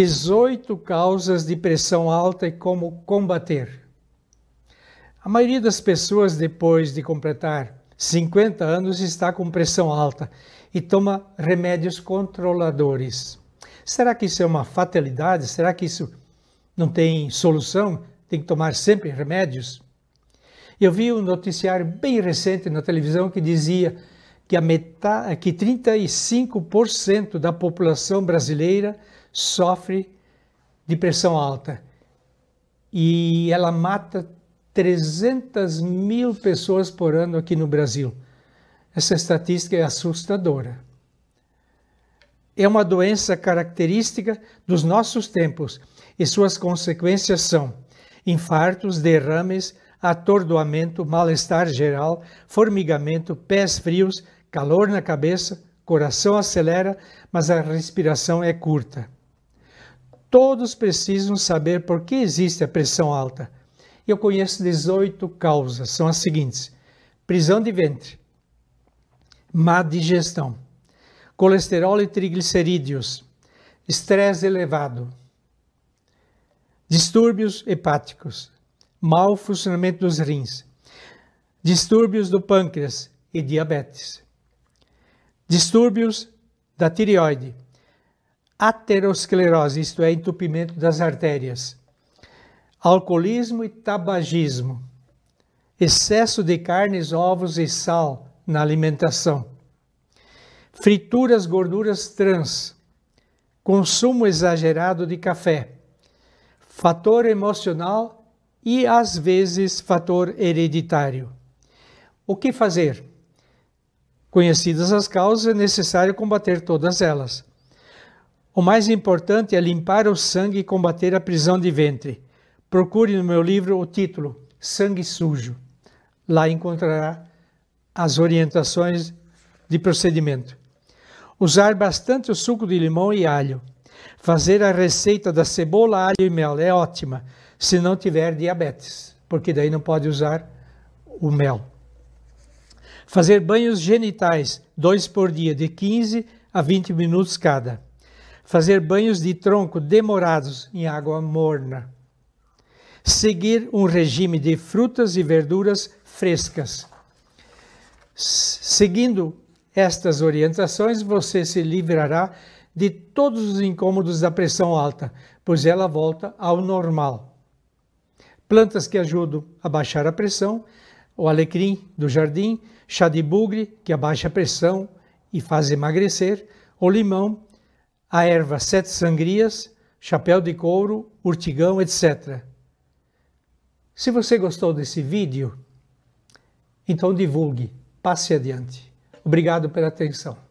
18 causas de pressão alta e como combater. A maioria das pessoas, depois de completar 50 anos, está com pressão alta e toma remédios controladores. Será que isso é uma fatalidade? Será que isso não tem solução? Tem que tomar sempre remédios? Eu vi um noticiário bem recente na televisão que dizia que, a metade, que 35% da população brasileira sofre de pressão alta e ela mata 300 mil pessoas por ano aqui no Brasil. Essa estatística é assustadora. É uma doença característica dos nossos tempos e suas consequências são infartos, derrames, atordoamento, mal-estar geral, formigamento, pés frios, calor na cabeça, coração acelera, mas a respiração é curta. Todos precisam saber por que existe a pressão alta. Eu conheço 18 causas, são as seguintes: prisão de ventre, má digestão, colesterol e triglicerídeos, estresse elevado, distúrbios hepáticos, mau funcionamento dos rins, distúrbios do pâncreas e diabetes, distúrbios da tireoide aterosclerose, isto é, entupimento das artérias, alcoolismo e tabagismo, excesso de carnes, ovos e sal na alimentação, frituras, gorduras trans, consumo exagerado de café, fator emocional e às vezes fator hereditário. O que fazer? Conhecidas as causas, é necessário combater todas elas. O mais importante é limpar o sangue e combater a prisão de ventre. Procure no meu livro o título Sangue Sujo. Lá encontrará as orientações de procedimento. Usar bastante o suco de limão e alho. Fazer a receita da cebola, alho e mel é ótima se não tiver diabetes, porque daí não pode usar o mel. Fazer banhos genitais, dois por dia, de 15 a 20 minutos cada fazer banhos de tronco demorados em água morna, seguir um regime de frutas e verduras frescas. Seguindo estas orientações, você se livrará de todos os incômodos da pressão alta, pois ela volta ao normal. Plantas que ajudam a baixar a pressão, o alecrim do jardim, chá de bugre, que abaixa a pressão e faz emagrecer, o limão, a erva sete sangrias, chapéu de couro, urtigão, etc. Se você gostou desse vídeo, então divulgue, passe adiante. Obrigado pela atenção.